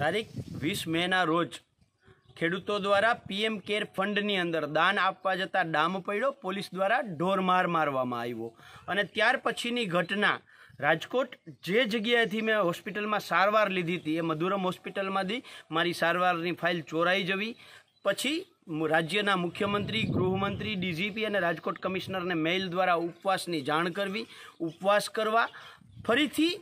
તારીખ વીસ મેના રોજ ખેડૂતો દ્વારા પીએમ કેર ફંડની અંદર દાન આપવા જતાં ડામ પડ્યો પોલીસ દ્વારા ઢોરમાર મારવામાં આવ્યો અને ત્યાર પછીની ઘટના રાજકોટ જે જગ્યાએથી મેં હોસ્પિટલમાં સારવાર લીધી હતી એ મધુરમ હોસ્પિટલમાંથી મારી સારવારની ફાઇલ ચોરાઈ જવી પછી રાજ્યના મુખ્યમંત્રી ગૃહમંત્રી ડીજીપી અને રાજકોટ કમિશનરને મેઇલ દ્વારા ઉપવાસની જાણ કરવી ઉપવાસ કરવા ફરીથી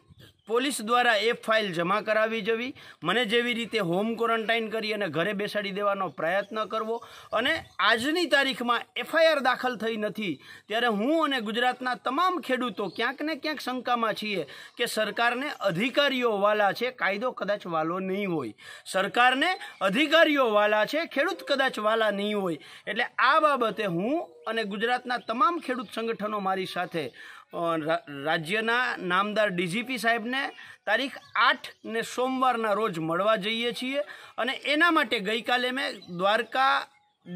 પોલીસ દ્વારા એ ફાઇલ જમા કરાવી જવી મને જેવી રીતે હોમ ક્વોરન્ટાઇન કરી અને ઘરે બેસાડી દેવાનો પ્રયત્ન કરવો અને આજની તારીખમાં એફઆઈઆર દાખલ થઈ નથી ત્યારે હું અને ગુજરાતના તમામ ખેડૂતો ક્યાંક ને ક્યાંક શંકામાં છીએ કે સરકારને અધિકારીઓ વાલા છે કાયદો કદાચ વાલો નહીં હોય સરકારને અધિકારીઓ વાલા છે ખેડૂત કદાચ વાલા નહીં હોય એટલે આ બાબતે હું અને ગુજરાતના તમામ ખેડૂત સંગઠનો મારી સાથે રાજ્યના નામદાર ડીજીપી સાહેબને તારીખ આઠ ને સોમવારના રોજ મળવા જઈએ છીએ અને એના માટે ગઈકાલે મેં દ્વારકા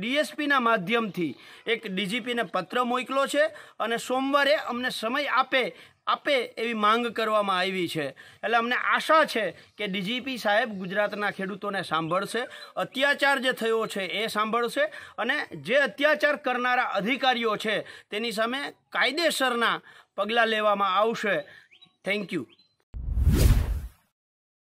ડીએસપીના માધ્યમથી એક ડીજીપીને પત્ર મોકલો છે અને સોમવારે અમને સમય આપે આપે એવી માંગ કરવામાં આવી છે એટલે અમને આશા છે કે ડીજીપી સાહેબ ગુજરાતના ખેડૂતોને સાંભળશે અત્યાચાર જે થયો છે એ સાંભળશે અને જે અત્યાચાર કરનારા અધિકારીઓ છે તેની સામે કાયદેસરના પગલાં લેવામાં આવશે થેન્ક યુ